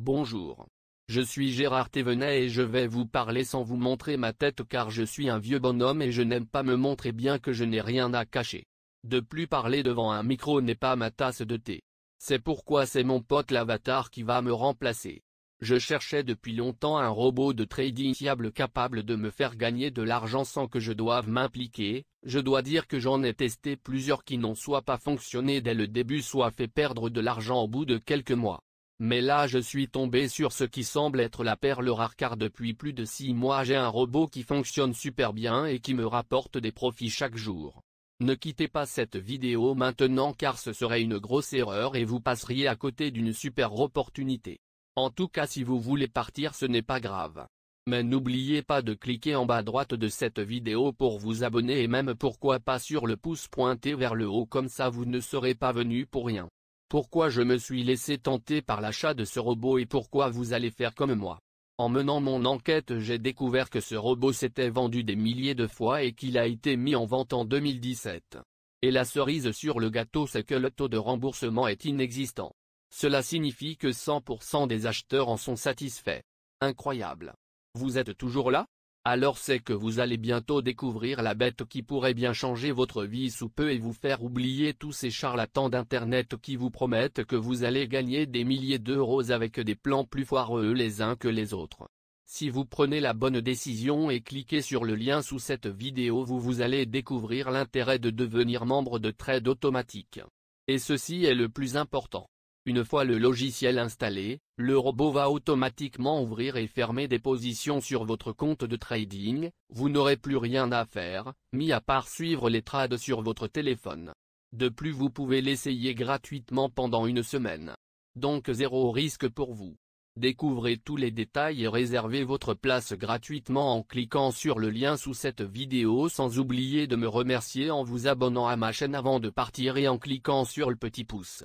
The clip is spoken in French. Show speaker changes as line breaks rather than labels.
Bonjour, je suis Gérard Thévenet et je vais vous parler sans vous montrer ma tête car je suis un vieux bonhomme et je n'aime pas me montrer bien que je n'ai rien à cacher. De plus parler devant un micro n'est pas ma tasse de thé. C'est pourquoi c'est mon pote l'avatar qui va me remplacer. Je cherchais depuis longtemps un robot de trading fiable capable de me faire gagner de l'argent sans que je doive m'impliquer, je dois dire que j'en ai testé plusieurs qui n'ont soit pas fonctionné dès le début soit fait perdre de l'argent au bout de quelques mois. Mais là je suis tombé sur ce qui semble être la perle rare car depuis plus de 6 mois j'ai un robot qui fonctionne super bien et qui me rapporte des profits chaque jour. Ne quittez pas cette vidéo maintenant car ce serait une grosse erreur et vous passeriez à côté d'une super opportunité. En tout cas si vous voulez partir ce n'est pas grave. Mais n'oubliez pas de cliquer en bas à droite de cette vidéo pour vous abonner et même pourquoi pas sur le pouce pointé vers le haut comme ça vous ne serez pas venu pour rien pourquoi je me suis laissé tenter par l'achat de ce robot et pourquoi vous allez faire comme moi. En menant mon enquête j'ai découvert que ce robot s'était vendu des milliers de fois et qu'il a été mis en vente en 2017. Et la cerise sur le gâteau c'est que le taux de remboursement est inexistant. Cela signifie que 100% des acheteurs en sont satisfaits. Incroyable. Vous êtes toujours là alors c'est que vous allez bientôt découvrir la bête qui pourrait bien changer votre vie sous peu et vous faire oublier tous ces charlatans d'internet qui vous promettent que vous allez gagner des milliers d'euros avec des plans plus foireux les uns que les autres. Si vous prenez la bonne décision et cliquez sur le lien sous cette vidéo vous vous allez découvrir l'intérêt de devenir membre de Trade Automatique. Et ceci est le plus important. Une fois le logiciel installé, le robot va automatiquement ouvrir et fermer des positions sur votre compte de trading, vous n'aurez plus rien à faire, mis à part suivre les trades sur votre téléphone. De plus vous pouvez l'essayer gratuitement pendant une semaine. Donc zéro risque pour vous. Découvrez tous les détails et réservez votre place gratuitement en cliquant sur le lien sous cette vidéo sans oublier de me remercier en vous abonnant à ma chaîne avant de partir et en cliquant sur le petit pouce.